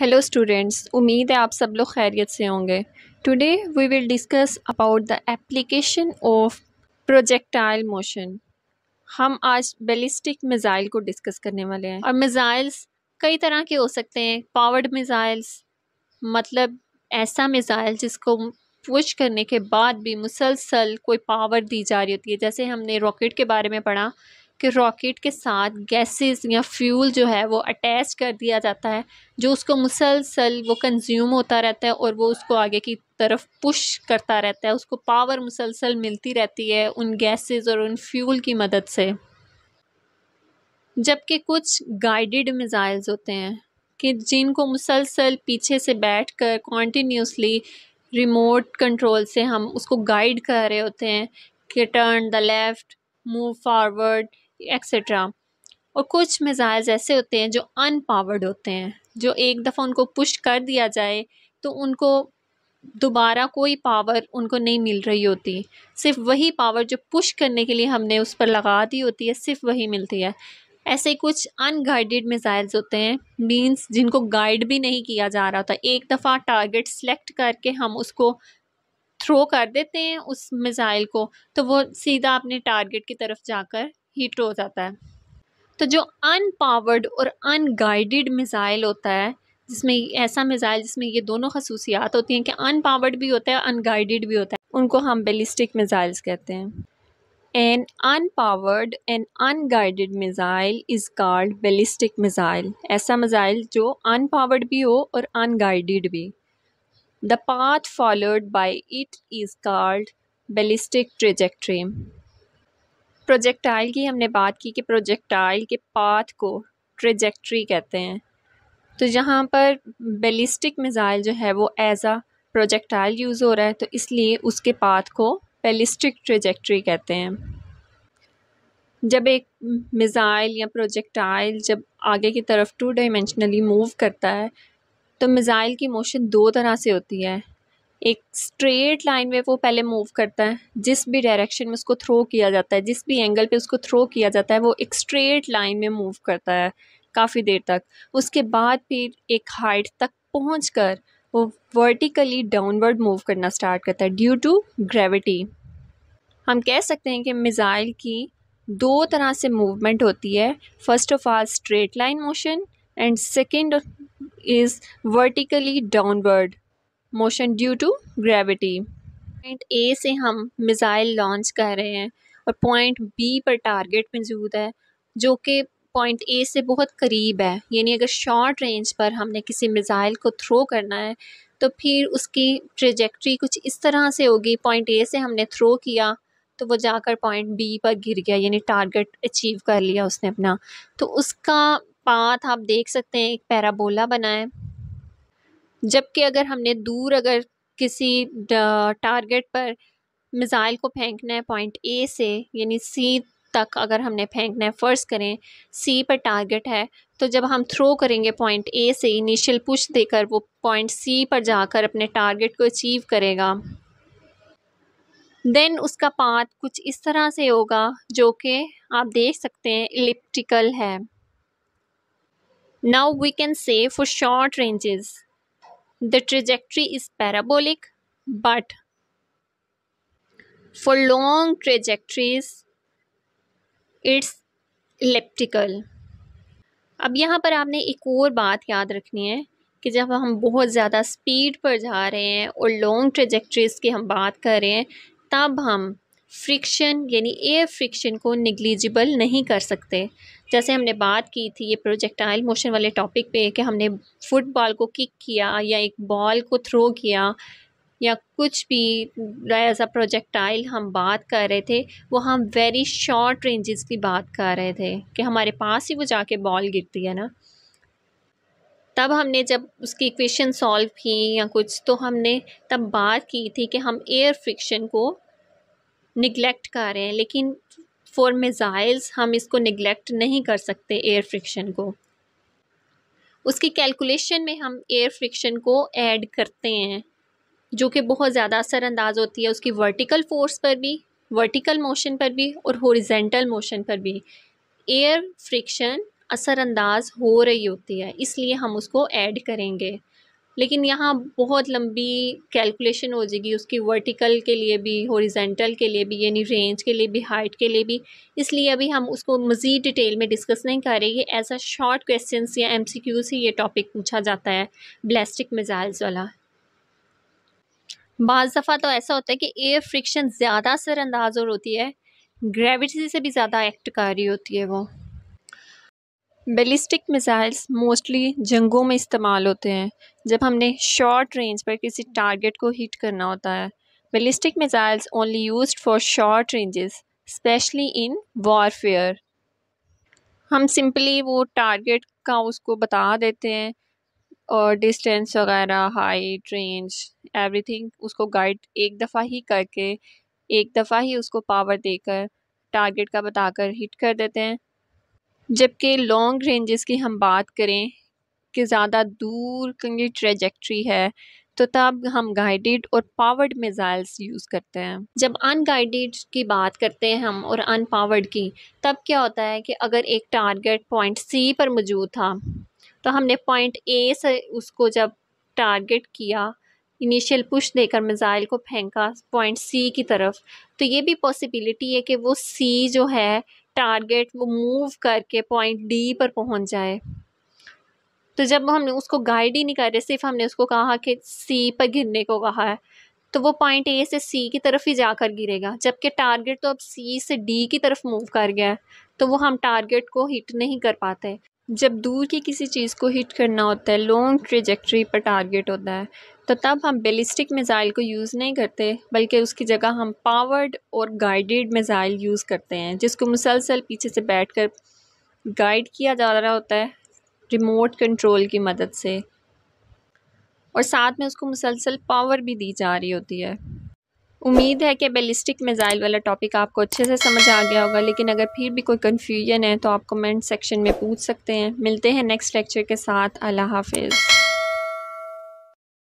Hello students उम्मीद है आप सब लोग खैरियत से होंगे today we will discuss about the application of projectile motion हम आज बेलिस्टिक मिज़ाइल को डिस्कस करने वाले हैं और मिसाइल्स कई तरह के हो सकते हैं पावर्ड मिज़ाइल्स मतलब ऐसा मिज़ाइल जिसको पुश करने के बाद भी मुसलसल कोई पावर दी जा रही होती है जैसे हमने रॉकेट के बारे में पढ़ा कि रॉकेट के साथ गैसेस या फ्यूल जो है वो अटैच कर दिया जाता है जो उसको मुसलसल वो कंज्यूम होता रहता है और वो उसको आगे की तरफ पुश करता रहता है उसको पावर मुसलसल मिलती रहती है उन गैसेस और उन फ्यूल की मदद से जबकि कुछ गाइडेड मिज़ाइल्स होते हैं कि जिनको मुसलसल पीछे से बैठ कर कॉन्टीन्यूसली रिमोट कंट्रोल से हम उसको गाइड कर रहे होते हैं कि turn the left move forward etcetera और कुछ मिज़ाइल्स ऐसे होते हैं जो अनपावर्ड होते हैं जो एक दफ़ा उनको पुश कर दिया जाए तो उनको दोबारा कोई पावर उनको नहीं मिल रही होती सिर्फ वही पावर जो पुश करने के लिए हमने उस पर लगा दी होती है सिर्फ वही मिलती है ऐसे कुछ अनगाइडेड मिज़ाइल्स होते हैं मींस जिनको गाइड भी नहीं किया जा रहा था एक दफ़ा टारगेट सेलेक्ट करके हम उसको थ्रो कर देते हैं उस मिसाइल को तो वो सीधा अपने टारगेट की तरफ जाकर हीट हो जाता है तो जो अनपावर्ड और अनगाइडेड मिज़ाइल होता है जिसमें ऐसा मिसाइल जिसमें ये दोनों खसूसियात होती हैं कि अनपावर्ड भी होता है अनगाइडेड भी होता है उनको हम बेलिस्टिक मिसाइल्स कहते हैं an unpowered and unguided missile is called ballistic missile ऐसा मिसाइल जो अनपावर्ड भी हो और अनगाइडेड भी the path followed by it is called ballistic trajectory. Projectile की हमने बात की कि प्रोजेक्टाइल के पाथ को ट्रेजेक्ट्री कहते हैं तो यहाँ पर बेलिस्टिक मिज़ाइल जो है वो एज आ प्रोजेक्टाइल यूज़ हो रहा है तो इसलिए उसके पाथ को बेलिस्टिक ट्रेजेक्ट्री कहते हैं जब एक मिज़ाइल या प्रोजेक्टाइल जब आगे की तरफ टू डायमेंशनली मूव करता है तो मिज़ाइल की मोशन दो तरह से होती है एक स्ट्रेट लाइन में वो पहले मूव करता है जिस भी डायरेक्शन में उसको थ्रो किया जाता है जिस भी एंगल पे उसको थ्रो किया जाता है वो एक स्ट्रेट लाइन में मूव करता है काफ़ी देर तक उसके बाद फिर एक हाइट तक पहुँच कर वो वर्टिकली डाउनवर्ड मूव करना स्टार्ट करता है ड्यू टू ग्रेविटी हम कह सकते हैं कि मिज़ाइल की दो तरह से मूवमेंट होती है first of all straight line motion and second is vertically downward motion due to gravity point A से हम मिज़ाइल लॉन्च कर रहे हैं और पॉइंट बी पर टारगेट मौजूद है जो कि पॉइंट ए से बहुत करीब है यानी अगर शॉर्ट रेंज पर हमने किसी मिज़ाइल को थ्रो करना है तो फिर उसकी ट्रेजेक्ट्री कुछ इस तरह से होगी पॉइंट ए से हमने थ्रो किया तो वो जाकर पॉइंट बी पर गिर गया यानी टारगेट अचीव कर लिया उसने अपना तो उसका पाथ आप देख सकते हैं एक पैराबोला बना है जबकि अगर हमने दूर अगर किसी टारगेट पर मिज़ाइल को फेंकना है पॉइंट ए से यानी सी तक अगर हमने फेंकना है फर्स्ट करें सी पर टारगेट है तो जब हम थ्रो करेंगे पॉइंट ए से इनिशियल पुश देकर वो पॉइंट सी पर जाकर अपने टारगेट को अचीव करेगा देन उसका पाथ कुछ इस तरह से होगा जो कि आप देख सकते हैं इलिप्टिकल है Now we can say for short ranges, the trajectory is parabolic, but for long trajectories, it's elliptical. अब यहाँ पर आपने एक और बात याद रखनी है कि जब हम बहुत ज़्यादा स्पीड पर जा रहे हैं और लॉन्ग ट्रेजेक्ट्रीज की हम बात कर रहे हैं तब हम फ्रिक्शन यानी एयर फ्रिक्शन को निगलिजिबल नहीं कर सकते जैसे हमने बात की थी ये प्रोजेक्टाइल मोशन वाले टॉपिक पे कि हमने फुटबॉल को किक किया या एक बॉल को थ्रो किया या कुछ भी एज अ प्रोजेक्टाइल हम बात कर रहे थे वो हम वेरी शॉर्ट रेंजेस की बात कर रहे थे कि हमारे पास ही वो जाके बॉल गिरती है ना तब हमने जब उसकी इक्वेशन सॉल्व की या कुछ तो हमने तब बात की थी कि हम एयर फ्रिक्शन को निगलेक्ट कर रहे हैं लेकिन फॉर मिज़ाइल्स हम इसको निगलेक्ट नहीं कर सकते एयर फ्रिक्शन को उसकी कैलकुलेशन में हम एयर फ्रिक्शन को ऐड करते हैं जो कि बहुत ज़्यादा असरअंदाज होती है उसकी वर्टिकल फोर्स पर भी वर्टिकल मोशन पर भी और होरिजेंटल मोशन पर भी एयर फ्रिक्शन असरअंदाज हो रही होती है इसलिए हम उसको ऐड करेंगे लेकिन यहाँ बहुत लंबी कैलकुलेशन हो जाएगी उसकी वर्टिकल के लिए भी हॉरिजेंटल के लिए भी यानी रेंज के लिए भी हाइट के लिए भी इसलिए अभी हम उसको मज़ीद डिटेल में डिस्कस नहीं कर रहे एज अ शॉर्ट क्वेश्चन या एम सी क्यू से ये टॉपिक पूछा जाता है ब्लास्टिक मिजाइल्स वाला बज़ दफ़ा तो ऐसा होता है कि एयर फ्रिक्शन ज़्यादा असरअंदाज और होती है ग्रेविटी से भी ज़्यादा एक्ट कर रही होती है वो बेलिस्टिक मिसाइल्स मोस्टली जंगों में इस्तेमाल होते हैं जब हमने शॉर्ट रेंज पर किसी टारगेट को हिट करना होता है ballistic missiles only used for short ranges specially in warfare हम सिंपली वो टारगेट का उसको बता देते हैं और डिस्टेंस वगैरह हाइट रेंज एवरीथिंग उसको गाइड एक दफ़ा ही करके एक दफ़ा ही उसको पावर देकर टारगेट का बताकर हिट कर देते हैं जबकि लॉन्ग रेंजेस की हम बात करें कि ज़्यादा दूर की ट्रेजेक्ट्री है तो तब हम गाइडेड और पावर्ड मिज़ाइल्स यूज़ करते हैं जब अनगाइडेड की बात करते हैं हम और अनपावर्ड की तब क्या होता है कि अगर एक टारगेट पॉइंट सी पर मौजूद था तो हमने पॉइंट ए से उसको जब टारगेट किया इनिशियल पुश देकर मिसाइल को फेंका पॉइंट सी की तरफ तो ये भी पॉसिबिलिटी है कि वो सी जो है टारगेट वो मूव करके पॉइंट डी पर पहुंच जाए तो जब हमने उसको गाइड ही नहीं कर रहे सिर्फ हमने उसको कहा कि सी पर गिरने को कहा है तो वो पॉइंट ए से सी की तरफ ही जाकर गिरेगा जबकि टारगेट तो अब सी से डी की तरफ मूव कर गया तो वो हम टारगेट को हिट नहीं कर पाते जब दूर की किसी चीज़ को हिट करना होता है लॉन्ग ट्रेजेक्ट्री पर टारगेट होता है तो तब हम बेलिस्टिक मिज़ाइल को यूज़ नहीं करते बल्कि उसकी जगह हम पावर्ड और गाइडेड मिज़ाइल यूज़ करते हैं जिसको मुसलसल पीछे से बैठ कर गाइड किया जा रहा होता है रिमोट कंट्रोल की मदद से और साथ में उसको मुसलसल पावर भी दी जा रही होती है उम्मीद है कि बेलिस्टिक मिज़ाइल वाला टॉपिक आपको अच्छे से समझ आ गया होगा लेकिन अगर फिर भी कोई कन्फ्यूजन है तो आप कमेंट सेक्शन में पूछ सकते हैं मिलते हैं नेक्स्ट लेक्चर के साथ अल्लाह हाफिज़